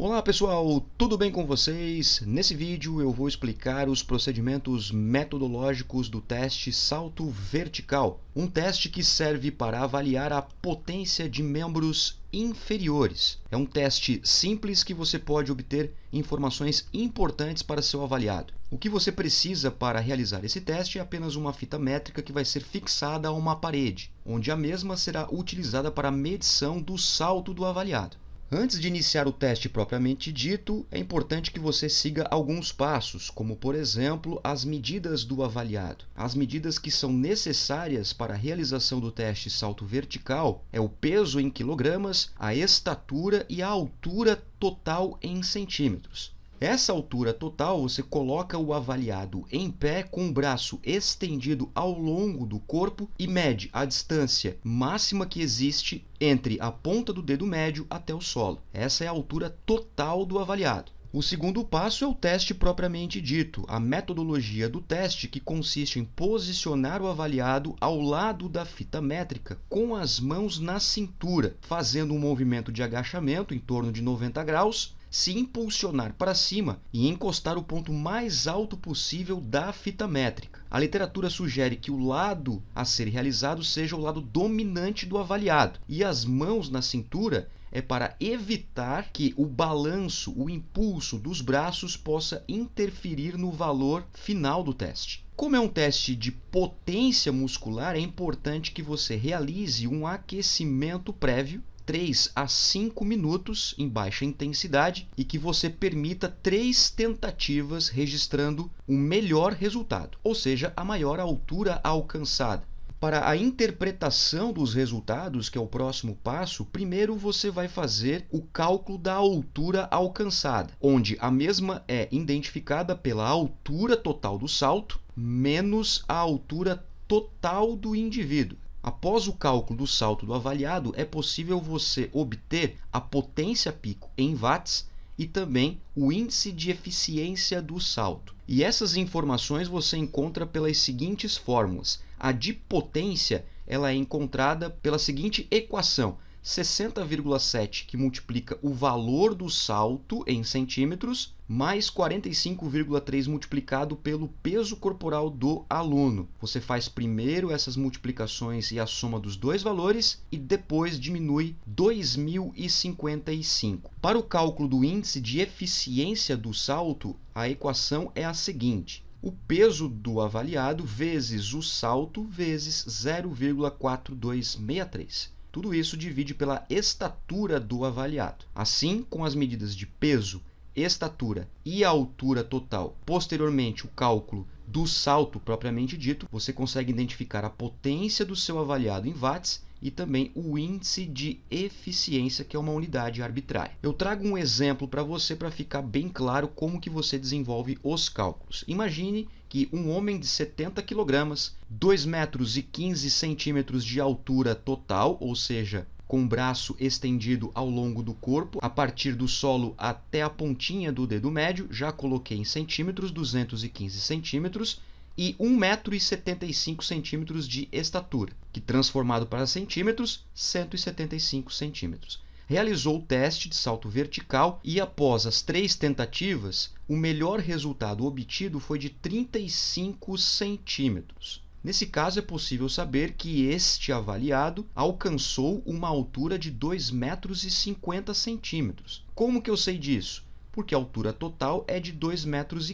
Olá pessoal, tudo bem com vocês? Nesse vídeo eu vou explicar os procedimentos metodológicos do teste salto vertical, um teste que serve para avaliar a potência de membros inferiores. É um teste simples que você pode obter informações importantes para seu avaliado. O que você precisa para realizar esse teste é apenas uma fita métrica que vai ser fixada a uma parede, onde a mesma será utilizada para a medição do salto do avaliado. Antes de iniciar o teste propriamente dito, é importante que você siga alguns passos, como por exemplo as medidas do avaliado. As medidas que são necessárias para a realização do teste salto vertical é o peso em quilogramas, a estatura e a altura total em centímetros. Essa altura total você coloca o avaliado em pé com o braço estendido ao longo do corpo e mede a distância máxima que existe entre a ponta do dedo médio até o solo. Essa é a altura total do avaliado. O segundo passo é o teste propriamente dito, a metodologia do teste que consiste em posicionar o avaliado ao lado da fita métrica com as mãos na cintura, fazendo um movimento de agachamento em torno de 90 graus se impulsionar para cima e encostar o ponto mais alto possível da fita métrica. A literatura sugere que o lado a ser realizado seja o lado dominante do avaliado, e as mãos na cintura é para evitar que o balanço, o impulso dos braços possa interferir no valor final do teste. Como é um teste de potência muscular, é importante que você realize um aquecimento prévio 3 a 5 minutos em baixa intensidade e que você permita três tentativas registrando o melhor resultado, ou seja, a maior altura alcançada. Para a interpretação dos resultados, que é o próximo passo, primeiro você vai fazer o cálculo da altura alcançada, onde a mesma é identificada pela altura total do salto menos a altura total do indivíduo. Após o cálculo do salto do avaliado, é possível você obter a potência pico em watts e também o índice de eficiência do salto. E essas informações você encontra pelas seguintes fórmulas. A de potência ela é encontrada pela seguinte equação: 60,7 que multiplica o valor do salto em centímetros mais 45,3 multiplicado pelo peso corporal do aluno. Você faz primeiro essas multiplicações e a soma dos dois valores e depois diminui 2055. Para o cálculo do índice de eficiência do salto, a equação é a seguinte: o peso do avaliado vezes o salto vezes 0,4263. Tudo isso divide pela estatura do avaliado. Assim, com as medidas de peso, estatura e altura total, posteriormente o cálculo do salto propriamente dito, você consegue identificar a potência do seu avaliado em watts e também o índice de eficiência, que é uma unidade arbitrária. Eu trago um exemplo para você para ficar bem claro como que você desenvolve os cálculos. Imagine que um homem de 70 quilogramas, 2 metros e 15 centímetros de altura total, ou seja, com o braço estendido ao longo do corpo, a partir do solo até a pontinha do dedo médio, já coloquei em centímetros, 215 centímetros, e 175 centímetros de estatura, que transformado para centímetros, 175 centímetros realizou o teste de salto vertical e, após as três tentativas, o melhor resultado obtido foi de 35 centímetros. Nesse caso, é possível saber que este avaliado alcançou uma altura de 2,50 metros. Como que eu sei disso? Porque a altura total é de 2,15 metros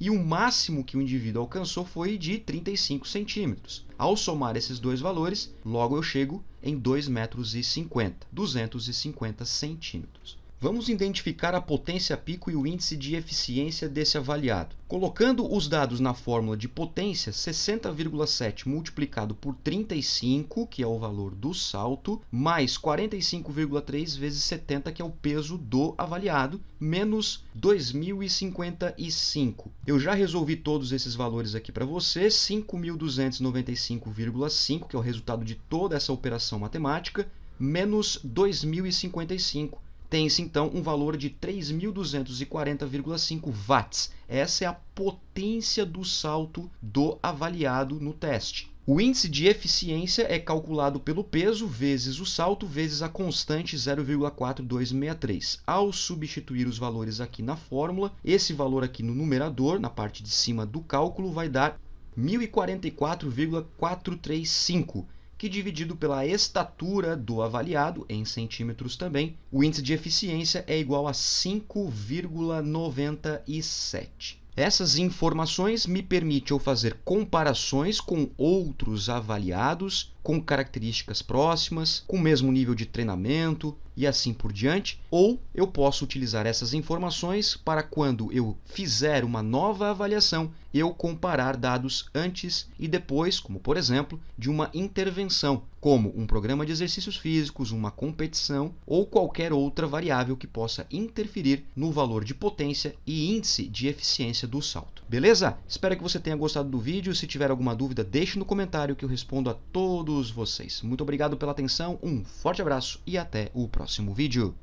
e o máximo que o indivíduo alcançou foi de 35 centímetros. Ao somar esses dois valores, logo eu chego em 2,50 metros, 250 centímetros. Vamos identificar a potência pico e o índice de eficiência desse avaliado. Colocando os dados na fórmula de potência, 60,7 multiplicado por 35, que é o valor do salto, mais 45,3 vezes 70, que é o peso do avaliado, menos 2.055. Eu já resolvi todos esses valores aqui para você, 5.295,5, que é o resultado de toda essa operação matemática, menos 2.055 tem-se então um valor de 3.240,5 watts. Essa é a potência do salto do avaliado no teste. O índice de eficiência é calculado pelo peso vezes o salto vezes a constante 0,4263. Ao substituir os valores aqui na fórmula, esse valor aqui no numerador, na parte de cima do cálculo, vai dar 1044,435 que dividido pela estatura do avaliado, em centímetros também, o índice de eficiência é igual a 5,97. Essas informações me permitem eu fazer comparações com outros avaliados com características próximas, com o mesmo nível de treinamento, e assim por diante, ou eu posso utilizar essas informações para quando eu fizer uma nova avaliação, eu comparar dados antes e depois, como por exemplo, de uma intervenção, como um programa de exercícios físicos, uma competição ou qualquer outra variável que possa interferir no valor de potência e índice de eficiência do salto. Beleza? Espero que você tenha gostado do vídeo. Se tiver alguma dúvida, deixe no comentário que eu respondo a todos vocês. Muito obrigado pela atenção, um forte abraço e até o próximo vídeo.